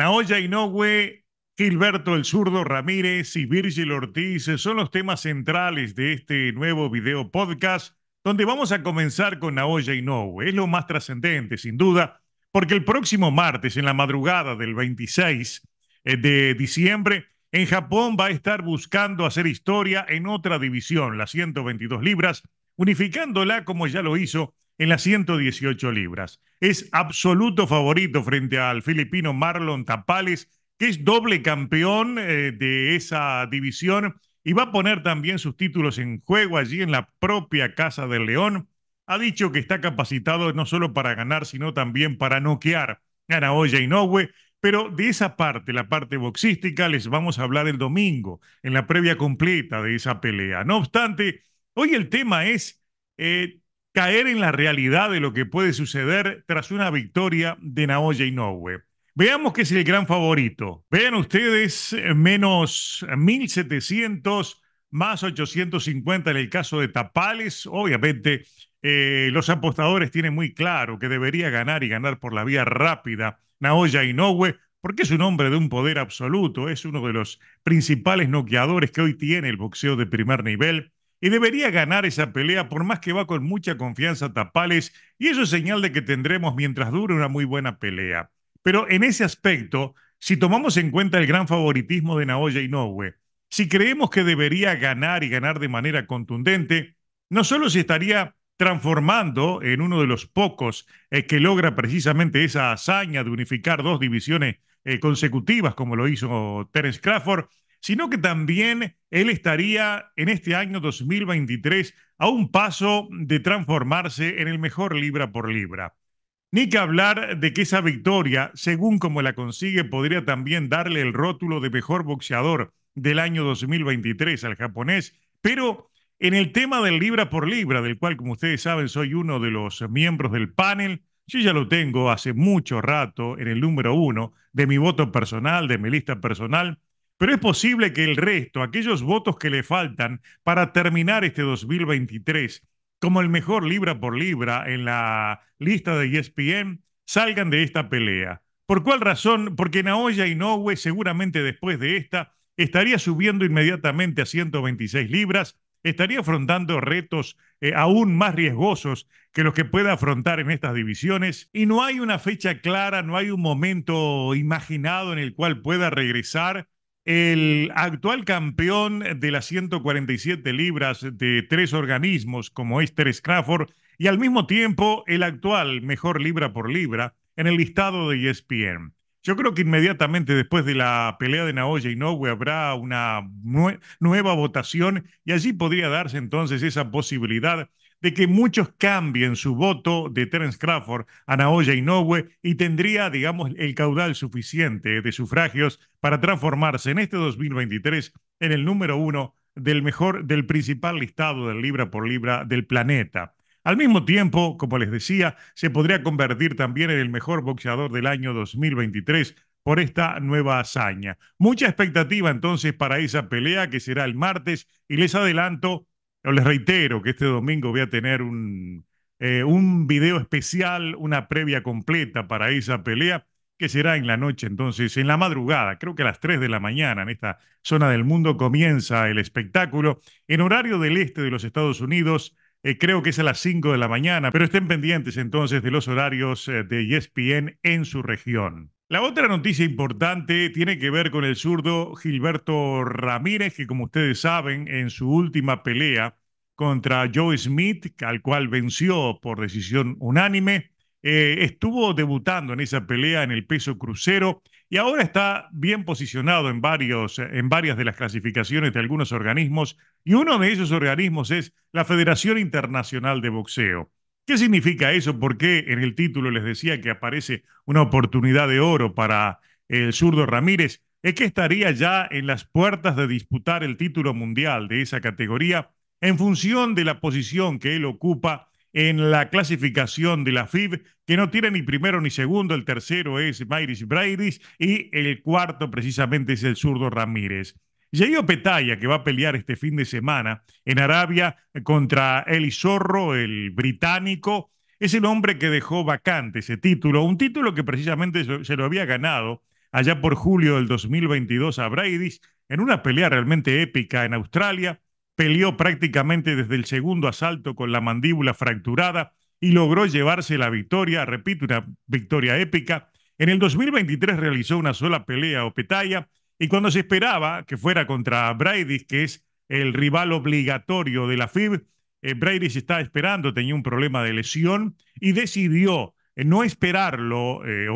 Naoya Inoue, Gilberto el Zurdo Ramírez y Virgil Ortiz son los temas centrales de este nuevo video podcast, donde vamos a comenzar con Naoya Inoue. Es lo más trascendente, sin duda, porque el próximo martes, en la madrugada del 26 eh, de diciembre, en Japón va a estar buscando hacer historia en otra división, la 122 libras, unificándola como ya lo hizo en las 118 libras. Es absoluto favorito frente al filipino Marlon Tapales, que es doble campeón eh, de esa división y va a poner también sus títulos en juego allí en la propia Casa del León. Ha dicho que está capacitado no solo para ganar, sino también para noquear. a y Inoue, pero de esa parte, la parte boxística, les vamos a hablar el domingo, en la previa completa de esa pelea. No obstante, hoy el tema es, eh, caer en la realidad de lo que puede suceder tras una victoria de Naoya Inoue. Veamos que es el gran favorito. Vean ustedes, eh, menos 1700, más 850 en el caso de Tapales. Obviamente, eh, los apostadores tienen muy claro que debería ganar y ganar por la vía rápida Naoya Inoue, porque es un hombre de un poder absoluto, es uno de los principales noqueadores que hoy tiene el boxeo de primer nivel y debería ganar esa pelea por más que va con mucha confianza Tapales y eso es señal de que tendremos mientras dure una muy buena pelea. Pero en ese aspecto, si tomamos en cuenta el gran favoritismo de Naoya Inoue, si creemos que debería ganar y ganar de manera contundente, no solo se estaría transformando en uno de los pocos eh, que logra precisamente esa hazaña de unificar dos divisiones eh, consecutivas como lo hizo Terence Crawford, sino que también él estaría en este año 2023 a un paso de transformarse en el mejor libra por libra. Ni que hablar de que esa victoria, según como la consigue, podría también darle el rótulo de mejor boxeador del año 2023 al japonés, pero en el tema del libra por libra, del cual, como ustedes saben, soy uno de los miembros del panel, yo ya lo tengo hace mucho rato en el número uno de mi voto personal, de mi lista personal, pero es posible que el resto, aquellos votos que le faltan para terminar este 2023 como el mejor libra por libra en la lista de ESPN, salgan de esta pelea. ¿Por cuál razón? Porque Naoya Inoue seguramente después de esta estaría subiendo inmediatamente a 126 libras, estaría afrontando retos eh, aún más riesgosos que los que pueda afrontar en estas divisiones y no hay una fecha clara, no hay un momento imaginado en el cual pueda regresar el actual campeón de las 147 libras de tres organismos como Esther Scrafford y al mismo tiempo el actual mejor libra por libra en el listado de ESPN. Yo creo que inmediatamente después de la pelea de Naoya Inoue habrá una nueva votación y allí podría darse entonces esa posibilidad de que muchos cambien su voto de Terence Crawford a Naoya Inoue y tendría, digamos, el caudal suficiente de sufragios para transformarse en este 2023 en el número uno del mejor, del principal listado del libra por libra del planeta. Al mismo tiempo, como les decía, se podría convertir también en el mejor boxeador del año 2023 por esta nueva hazaña. Mucha expectativa entonces para esa pelea que será el martes y les adelanto les reitero que este domingo voy a tener un, eh, un video especial, una previa completa para esa pelea, que será en la noche, entonces, en la madrugada, creo que a las 3 de la mañana, en esta zona del mundo, comienza el espectáculo. En horario del este de los Estados Unidos, eh, creo que es a las 5 de la mañana, pero estén pendientes entonces de los horarios eh, de ESPN en su región. La otra noticia importante tiene que ver con el zurdo Gilberto Ramírez, que como ustedes saben, en su última pelea contra Joe Smith, al cual venció por decisión unánime, eh, estuvo debutando en esa pelea en el peso crucero y ahora está bien posicionado en, varios, en varias de las clasificaciones de algunos organismos y uno de esos organismos es la Federación Internacional de Boxeo. ¿Qué significa eso? Porque en el título les decía que aparece una oportunidad de oro para el zurdo Ramírez? Es que estaría ya en las puertas de disputar el título mundial de esa categoría en función de la posición que él ocupa en la clasificación de la FIB, que no tiene ni primero ni segundo, el tercero es Mayris Brairis y el cuarto precisamente es el zurdo Ramírez. Yair Petaya, que va a pelear este fin de semana en Arabia contra Eli Zorro, el británico, es el hombre que dejó vacante ese título, un título que precisamente se lo había ganado allá por julio del 2022 a Braidis, en una pelea realmente épica en Australia. Peleó prácticamente desde el segundo asalto con la mandíbula fracturada y logró llevarse la victoria, repito, una victoria épica. En el 2023 realizó una sola pelea o petalla y cuando se esperaba que fuera contra Braidis, que es el rival obligatorio de la FIB, eh, Braidis estaba esperando, tenía un problema de lesión y decidió eh, no esperarlo eh,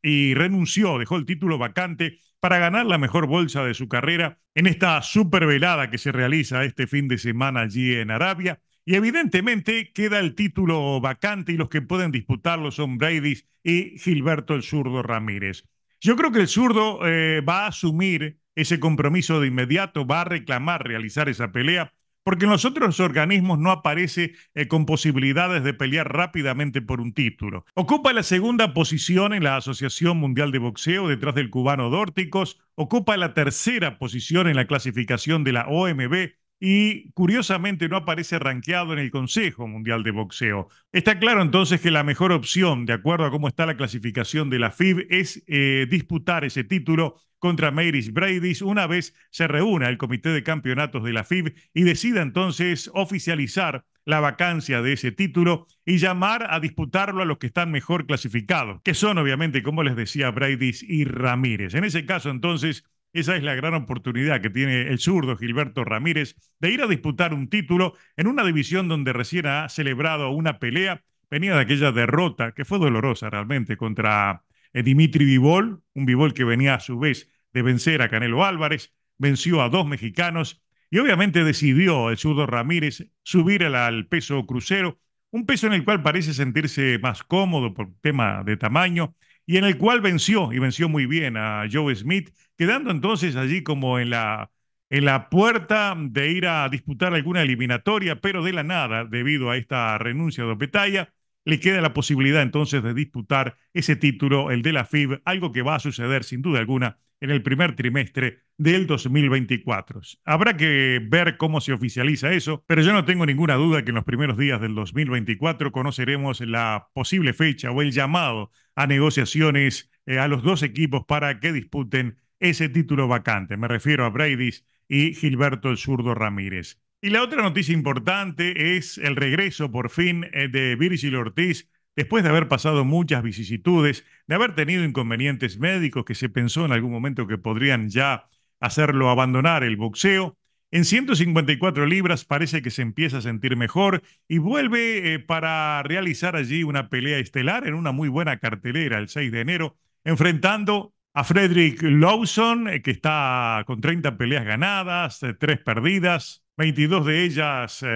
y renunció, dejó el título vacante para ganar la mejor bolsa de su carrera en esta super velada que se realiza este fin de semana allí en Arabia. Y evidentemente queda el título vacante y los que pueden disputarlo son Braidis y Gilberto el Zurdo Ramírez. Yo creo que el zurdo eh, va a asumir ese compromiso de inmediato, va a reclamar realizar esa pelea, porque en los otros organismos no aparece eh, con posibilidades de pelear rápidamente por un título. Ocupa la segunda posición en la Asociación Mundial de Boxeo detrás del cubano Dórticos, ocupa la tercera posición en la clasificación de la OMB y curiosamente no aparece ranqueado en el Consejo Mundial de Boxeo. Está claro entonces que la mejor opción, de acuerdo a cómo está la clasificación de la FIB, es eh, disputar ese título contra Marys Bradis una vez se reúna el Comité de Campeonatos de la FIB y decida entonces oficializar la vacancia de ese título y llamar a disputarlo a los que están mejor clasificados, que son obviamente, como les decía, Bradis y Ramírez. En ese caso entonces esa es la gran oportunidad que tiene el zurdo Gilberto Ramírez de ir a disputar un título en una división donde recién ha celebrado una pelea, venía de aquella derrota que fue dolorosa realmente contra eh, Dimitri Vivol, un Vivol que venía a su vez de vencer a Canelo Álvarez, venció a dos mexicanos y obviamente decidió el zurdo Ramírez subir al peso crucero, un peso en el cual parece sentirse más cómodo por tema de tamaño y en el cual venció, y venció muy bien a Joe Smith, quedando entonces allí como en la, en la puerta de ir a disputar alguna eliminatoria, pero de la nada, debido a esta renuncia de Opetaya, le queda la posibilidad entonces de disputar ese título, el de la FIB, algo que va a suceder sin duda alguna en el primer trimestre del 2024. Habrá que ver cómo se oficializa eso, pero yo no tengo ninguna duda que en los primeros días del 2024 conoceremos la posible fecha o el llamado a negociaciones eh, a los dos equipos para que disputen ese título vacante. Me refiero a Bradis y Gilberto el Zurdo Ramírez. Y la otra noticia importante es el regreso por fin eh, de Virgil Ortiz después de haber pasado muchas vicisitudes, de haber tenido inconvenientes médicos que se pensó en algún momento que podrían ya hacerlo abandonar el boxeo. En 154 libras parece que se empieza a sentir mejor y vuelve eh, para realizar allí una pelea estelar en una muy buena cartelera el 6 de enero, enfrentando a Frederick Lawson, eh, que está con 30 peleas ganadas, 3 perdidas, 22 de ellas eh,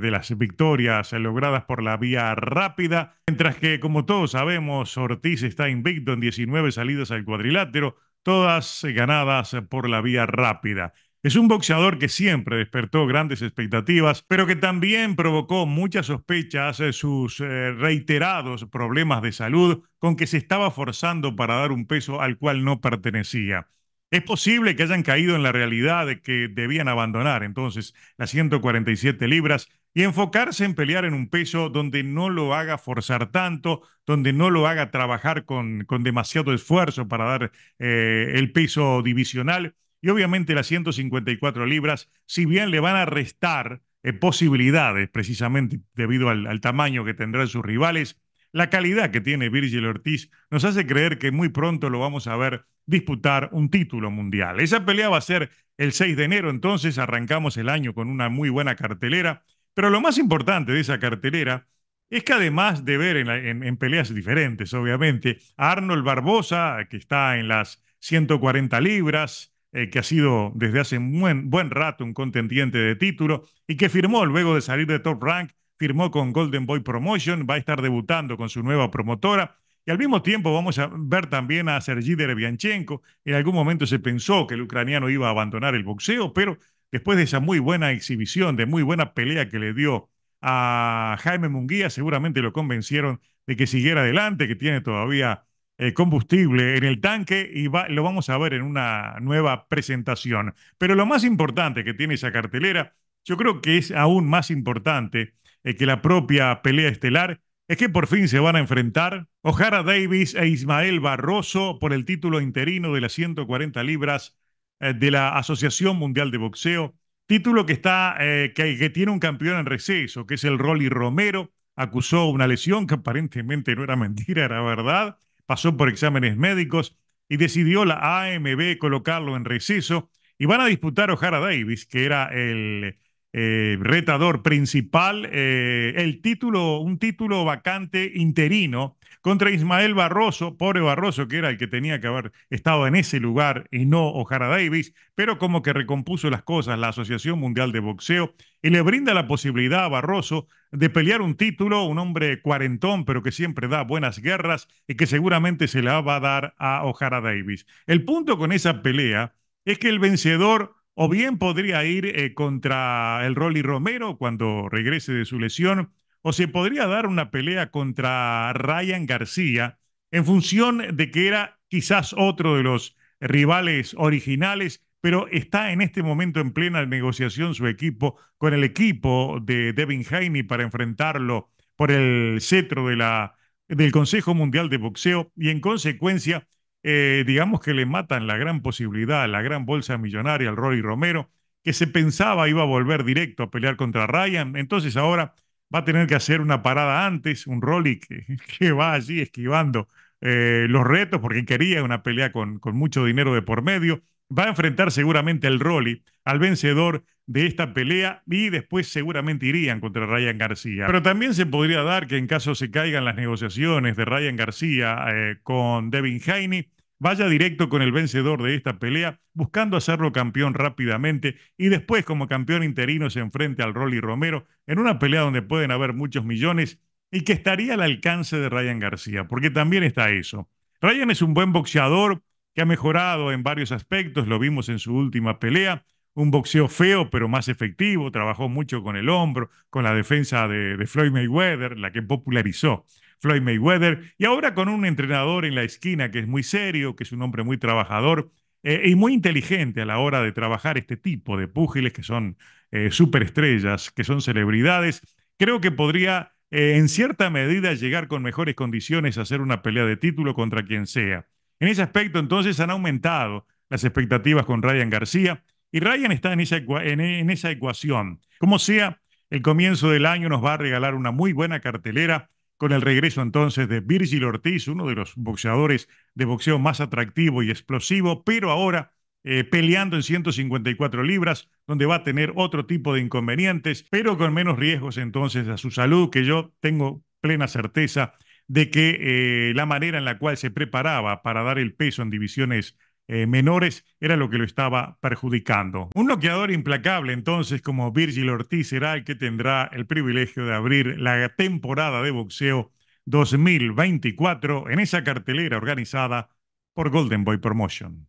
de las victorias eh, logradas por la vía rápida, mientras que como todos sabemos, Ortiz está invicto en 19 salidas al cuadrilátero, todas eh, ganadas por la vía rápida. Es un boxeador que siempre despertó grandes expectativas, pero que también provocó muchas sospechas de sus reiterados problemas de salud con que se estaba forzando para dar un peso al cual no pertenecía. Es posible que hayan caído en la realidad de que debían abandonar entonces las 147 libras y enfocarse en pelear en un peso donde no lo haga forzar tanto, donde no lo haga trabajar con, con demasiado esfuerzo para dar eh, el peso divisional. Y obviamente las 154 libras, si bien le van a restar eh, posibilidades precisamente debido al tamaño que tendrán sus rivales, la calidad que tiene Virgil Ortiz nos hace creer que muy pronto lo vamos a ver disputar un título mundial. Esa pelea va a ser el 6 de enero, entonces arrancamos el año con una muy buena cartelera. Pero lo más importante de esa cartelera es que además de ver en, peleas diferentes, obviamente, a Arnold Barbosa, que está en las 140 libras, eh, que ha sido desde hace buen rato un contendiente de título y que firmó luego de salir de Top Rank firmó con Golden Boy Promotion, va a estar debutando con su nueva promotora. Y al mismo tiempo vamos a ver también a Sergi Derevianchenko. En algún momento se pensó que el ucraniano iba a abandonar el boxeo, pero después de esa muy buena exhibición, de muy buena pelea que le dio a Jaime Munguía, seguramente lo convencieron de que siguiera adelante, que tiene todavía eh, combustible en el tanque y lo vamos a ver en una nueva presentación. Pero lo más importante que tiene esa cartelera, yo creo que es aún más importante eh, que la propia pelea estelar es que por fin se van a enfrentar Ojara Davis e Ismael Barroso por el título interino de las 140 libras eh, de la Asociación Mundial de Boxeo, título que, está, eh, que, que, tiene un campeón en receso, que es el Rolly Romero, acusó una lesión que aparentemente no era mentira, era verdad, pasó por exámenes médicos y decidió la AMB colocarlo en receso y van a disputar Ojara Davis, que era el eh, retador principal, eh, el título, un título vacante interino contra Ismael Barroso, pobre Barroso, que era el que tenía que haber estado en ese lugar y no Ojara Davis, pero como que recompuso las cosas la Asociación Mundial de Boxeo y le brinda la posibilidad a Barroso de pelear un título, un hombre cuarentón, pero que siempre da buenas guerras y que seguramente se la va a dar a Ojara Davis. El punto con esa pelea es que el vencedor o bien podría ir eh, contra el Rolly Romero cuando regrese de su lesión, o se podría dar una pelea contra Ryan García, en función de que era quizás otro de los rivales originales, pero está en este momento en plena negociación su equipo con el equipo de Devin Haney para enfrentarlo por el cetro de la, del Consejo Mundial de Boxeo y en consecuencia eh, digamos que le matan la gran posibilidad, la gran bolsa millonaria al Rolly Romero, que se pensaba iba a volver directo a pelear contra Ryan. Entonces ahora va a tener que hacer una parada antes, un Rolly que, va allí esquivando eh, los retos porque quería una pelea con, con mucho dinero de por medio. Va a enfrentar seguramente el Rolly, al vencedor de esta pelea y después seguramente irían contra Ryan García. Pero también se podría dar que en caso se caigan las negociaciones de Ryan García eh, con Devin Haney, vaya directo con el vencedor de esta pelea, buscando hacerlo campeón rápidamente y después como campeón interino se enfrenta al Rolly Romero en una pelea donde pueden haber muchos millones y que estaría al alcance de Ryan García, porque también está eso. Ryan es un buen boxeador que ha mejorado en varios aspectos, lo vimos en su última pelea, un boxeo feo pero más efectivo, trabajó mucho con el hombro, con la defensa de, de Floyd Mayweather, la que popularizó. Floyd Mayweather, y ahora con un entrenador en la esquina que es muy serio, que es un hombre muy trabajador eh, y muy inteligente a la hora de trabajar este tipo de púgiles que son eh, superestrellas, que son celebridades. Creo que podría eh, en cierta medida llegar con mejores condiciones a hacer una pelea de título contra quien sea. En ese aspecto, entonces, han aumentado las expectativas con Ryan García y Ryan está en esa, en esa ecuación. Como sea, el comienzo del año nos va a regalar una muy buena cartelera con el regreso entonces de Virgil Ortiz, uno de los boxeadores de boxeo más atractivo y explosivo, pero ahora eh, peleando en 154 libras, donde va a tener otro tipo de inconvenientes, pero con menos riesgos entonces a su salud, que yo tengo plena certeza de que eh, la manera en la cual se preparaba para dar el peso en divisiones eh, menores era lo que lo estaba perjudicando. Un bloqueador implacable entonces como Virgil Ortiz será el que tendrá el privilegio de abrir la temporada de boxeo 2024 en esa cartelera organizada por Golden Boy Promotion.